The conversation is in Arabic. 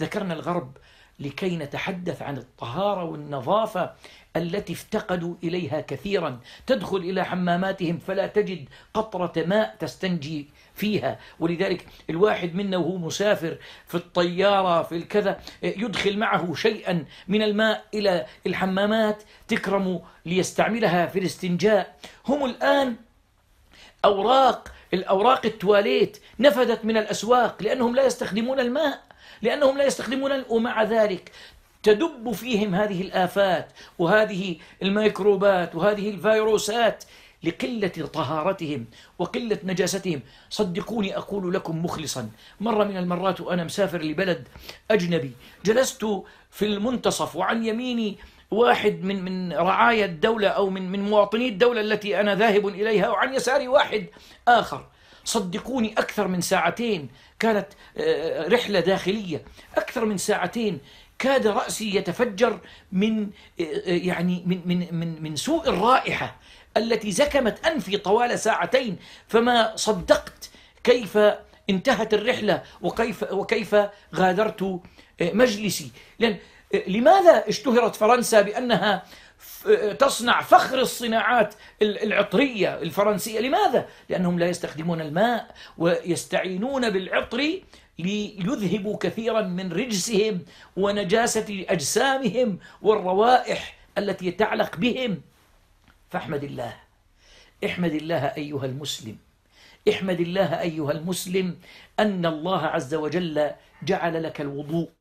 ذكرنا الغرب لكي نتحدث عن الطهارة والنظافة التي افتقدوا إليها كثيرا تدخل إلى حماماتهم فلا تجد قطرة ماء تستنجي فيها ولذلك الواحد منا وهو مسافر في الطيارة في الكذا يدخل معه شيئا من الماء إلى الحمامات تكرم ليستعملها في الاستنجاء هم الآن أوراق الأوراق التواليت نفدت من الأسواق لأنهم لا يستخدمون الماء لأنهم لا يستخدمون ومع ذلك تدب فيهم هذه الآفات وهذه الميكروبات وهذه الفيروسات لقلة طهارتهم وقلة نجاستهم صدقوني أقول لكم مخلصا مرة من المرات وأنا مسافر لبلد أجنبي جلست في المنتصف وعن يميني واحد من من رعايا الدولة أو من من مواطني الدولة التي أنا ذاهب إليها وعن يساري واحد آخر صدقوني أكثر من ساعتين كانت آه، رحلة داخلية أكثر من ساعتين كاد رأسي يتفجر من يعني من من من, من سوء الرائحة التي زكمت أنفي طوال ساعتين فما صدقت كيف انتهت الرحلة وكيف وكيف غادرت مجلسي لأن لماذا اشتهرت فرنسا بأنها تصنع فخر الصناعات العطرية الفرنسية لماذا؟ لأنهم لا يستخدمون الماء ويستعينون بالعطر ليذهبوا كثيرا من رجسهم ونجاسة أجسامهم والروائح التي تعلق بهم فاحمد الله احمد الله أيها المسلم احمد الله أيها المسلم أن الله عز وجل جعل لك الوضوء